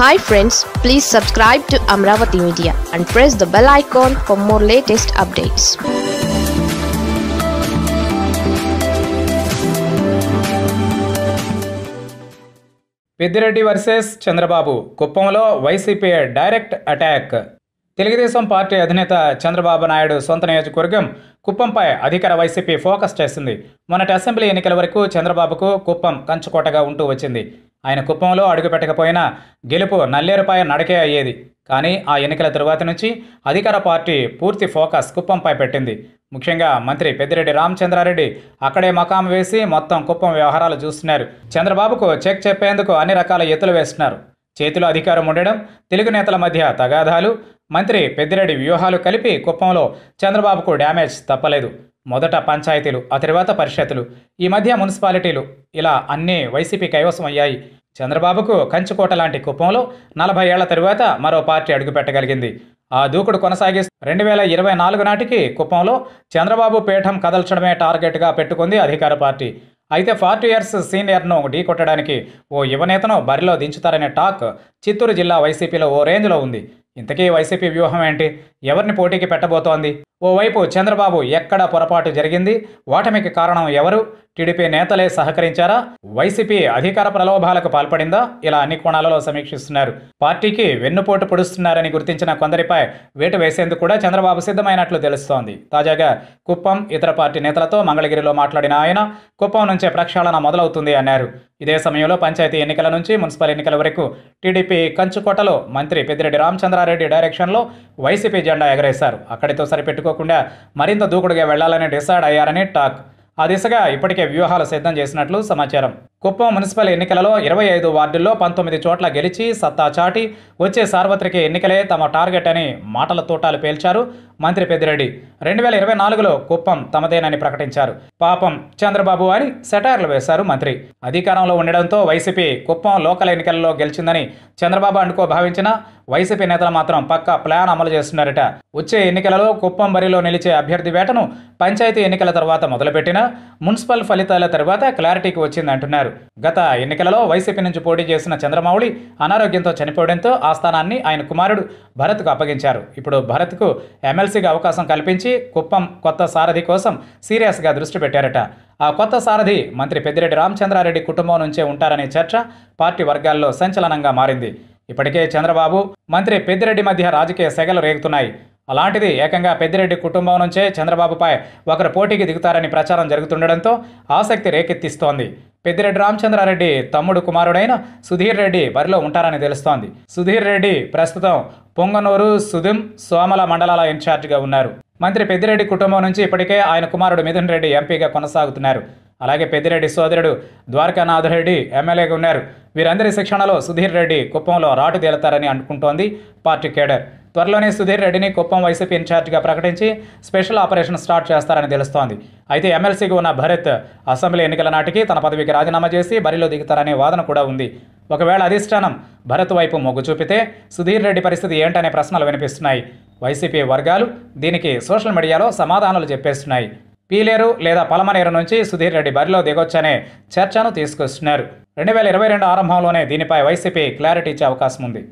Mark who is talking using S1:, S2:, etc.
S1: hi friends please subscribe to Amaravati media and press the bell icon for more latest updates Peddireddy versus Chandrababu కుప్పంలో YCP direct attack Telugu Desam party అధినేత చంద్రబాబు నాయుడు సొంత నియోజకవర్గం కుప్పంపై అధికార YCP focus చేసింది మొన్నటి assembly ఎన్నికల వరకు చంద్రబాబుకు కుప్పం కంచుకోటగా ఉంటూ వచ్చింది ఆయన కుప్పంలో అడుగుపెట్టకపోయినా గెలుపు నల్లేరుపాయ నడకే అయ్యేది కానీ ఆ ఎన్నికల తరువాత నుంచి అధికార పార్టీ పూర్తి ఫోకస్ కుప్పంపై పెట్టింది ముఖ్యంగా మంత్రి పెద్దిరెడ్డి రామచంద్రారెడ్డి అక్కడే మకాం వేసి మొత్తం కుప్పం వ్యవహారాలు చూస్తున్నారు చంద్రబాబుకు చెక్ చెప్పేందుకు అన్ని రకాల ఎత్తులు వేస్తున్నారు చేతిలో అధికారం ఉండడం తెలుగు నేతల మధ్య తగాదాలు మంత్రి పెద్దిరెడ్డి వ్యూహాలు కలిపి కుప్పంలో చంద్రబాబుకు డ్యామేజ్ తప్పలేదు మొదట పంచాయతీలు ఆ తర్వాత పరిషత్తులు ఈ మధ్య మున్సిపాలిటీలు ఇలా అన్నీ వైసీపీ కైవసం అయ్యాయి చంద్రబాబుకు కంచుకోట లాంటి కుప్పంలో నలభై ఏళ్ల తరువాత మరో పార్టీ అడుగుపెట్టగలిగింది ఆ దూకుడు కొనసాగిస్తూ రెండు వేల ఇరవై నాలుగు నాటికి కుప్పంలో చంద్రబాబు పీఠం కదల్చడమే టార్గెట్గా పెట్టుకుంది అధికార పార్టీ అయితే ఫార్టీ ఇయర్స్ సీనియర్ను ఢీకొట్టడానికి ఓ యువనేతను బరిలో దించుతారనే టాక్ చిత్తూరు జిల్లా వైసీపీలో ఓ రేంజ్లో ఉంది ఇంతకీ వైసీపీ వ్యూహం ఏంటి ఎవరిని పోటీకి పెట్టబోతోంది ఓవైపు చంద్రబాబు ఎక్కడ పొరపాటు జరిగింది ఓటమికి కారణం ఎవరు టీడీపీ నేతలే సహకరించారా వైసీపీ అధికార ప్రలోభాలకు పాల్పడిందా ఇలా అన్ని కోణాలలో సమీక్షిస్తున్నారు పార్టీకి వెన్నుపోటు పొడుస్తున్నారని గుర్తించిన కొందరిపై వేటు వేసేందుకు కూడా చంద్రబాబు సిద్ధమైనట్లు తెలుస్తోంది తాజాగా కుప్పం ఇతర పార్టీ నేతలతో మంగళగిరిలో మాట్లాడిన ఆయన కుప్పం నుంచే ప్రక్షాళన మొదలవుతుంది అన్నారు ఇదే సమయంలో పంచాయతీ ఎన్నికల నుంచి మున్సిపల్ ఎన్నికల వరకు టీడీపీ కంచుకోటలో మంత్రి పెద్దిరెడ్డి రామచంద్రారెడ్డి డైరెక్షన్లో వైసీపీ జెండా ఎగరేశారు అక్కడితో సరిపెట్టుకోకుండా మరింత దూకుడుగా వెళ్లాలని డిసైడ్ అయ్యారని టాక్ ఆ దిశగా ఇప్పటికే వ్యూహాలు సిద్ధం చేసినట్లు సమాచారం కుప్పం మున్సిపల్ ఎన్నికలలో ఇరవై ఐదు వార్డుల్లో పంతొమ్మిది చోట్ల గెలిచి సత్తా చాటి వచ్చే సార్వత్రిక ఎన్నికలే తమ టార్గెట్ అని మాటల తోటాలు పేల్చారు మంత్రి పెద్దిరెడ్డి రెండు వేల ఇరవై నాలుగులో కుప్పం తమదేనని ప్రకటించారు పాపం చంద్రబాబు అని సెటైర్లు వేశారు మంత్రి అధికారంలో ఉండడంతో వైసీపీ కుప్పం లోకల్ ఎన్నికలలో గెలిచిందని చంద్రబాబు అనుకో భావించిన వైసీపీ నేతలు మాత్రం పక్క ప్లాన్ అమలు చేస్తున్నారట వచ్చే ఎన్నికలలో కుప్పం బరిలో నిలిచే అభ్యర్థి వేటను పంచాయతీ ఎన్నికల తర్వాత మొదలుపెట్టిన మున్సిపల్ ఫలితాల తర్వాత క్లారిటీకి వచ్చిందంటున్నారు చేశారు గత ఎన్నికలలో వైసీపీ నుంచి పోటీ చేసిన చంద్రమౌళి అనారోగ్యంతో చనిపోవడంతో ఆ స్థానాన్ని ఆయన కుమారుడు భరత్కు అప్పగించారు ఇప్పుడు భరత్కు ఎమ్మెల్సీగా అవకాశం కల్పించి కుప్పం కొత్త సారథి కోసం సీరియస్గా దృష్టి పెట్టారట ఆ కొత్త సారథి మంత్రి పెద్దిరెడ్డి రామచంద్రారెడ్డి కుటుంబం నుంచే ఉంటారనే చర్చ పార్టీ వర్గాల్లో సంచలనంగా మారింది ఇప్పటికే చంద్రబాబు మంత్రి పెద్దిరెడ్డి మధ్య రాజకీయ సెగలు రేగుతున్నాయి అలాంటిది ఏకంగా పెద్దిరెడ్డి కుటుంబం నుంచే చంద్రబాబుపై ఒకరు పోటీకి దిగుతారని ప్రచారం జరుగుతుండడంతో ఆసక్తి రేకెత్తిస్తోంది పెద్దిరెడ్డి రామచంద్రారెడ్డి తమ్ముడు కుమారుడైన సుధీర్ రెడ్డి బరిలో ఉంటారని తెలుస్తోంది సుధీర్ రెడ్డి ప్రస్తుతం పొంగనూరు సుధిం సోమల మండలాల ఇన్ఛార్జిగా ఉన్నారు మంత్రి పెద్దిరెడ్డి కుటుంబం నుంచి ఇప్పటికే ఆయన కుమారుడు మిథున్ రెడ్డి ఎంపీగా కొనసాగుతున్నారు అలాగే పెద్దిరెడ్డి సోదరుడు ద్వారకానాథ్ రెడ్డి ఎమ్మెల్యేగా ఉన్నారు వీరందరి శిక్షణలో సుధీర్ రెడ్డి కుప్పంలో రాటు తేలుతారని అనుకుంటోంది పార్టీ కేడర్ త్వరలోనే సుధీర్ రెడ్డిని కుప్పం వైసీపీ ఇన్ఛార్జిగా ప్రకటించి స్పెషల్ ఆపరేషన్ స్టార్ట్ చేస్తారని తెలుస్తోంది అయితే ఎమ్మెల్సీగా ఉన్న భరత్ అసెంబ్లీ ఎన్నికల నాటికి తన పదవికి రాజీనామా చేసి బరిలో దిగుతారనే వాదన కూడా ఉంది ఒకవేళ అధిష్టానం భరత్ వైపు మొగ్గు చూపితే సుధీర్ రెడ్డి పరిస్థితి ఏంటనే ప్రశ్నలు వినిపిస్తున్నాయి వైసీపీ వర్గాలు దీనికి సోషల్ మీడియాలో సమాధానాలు చెప్పేస్తున్నాయి పీలేరు లేదా పలమనేరు నుంచి సుధీర్ రెడ్డి బరిలో దిగొచ్చనే చర్చను తీసుకొస్తున్నారు రెండు వేల ఇరవై రెండు ఆరంభంలోనే దీనిపై వైసీపీ క్లారిటీ ఇచ్చే అవకాశం ఉంది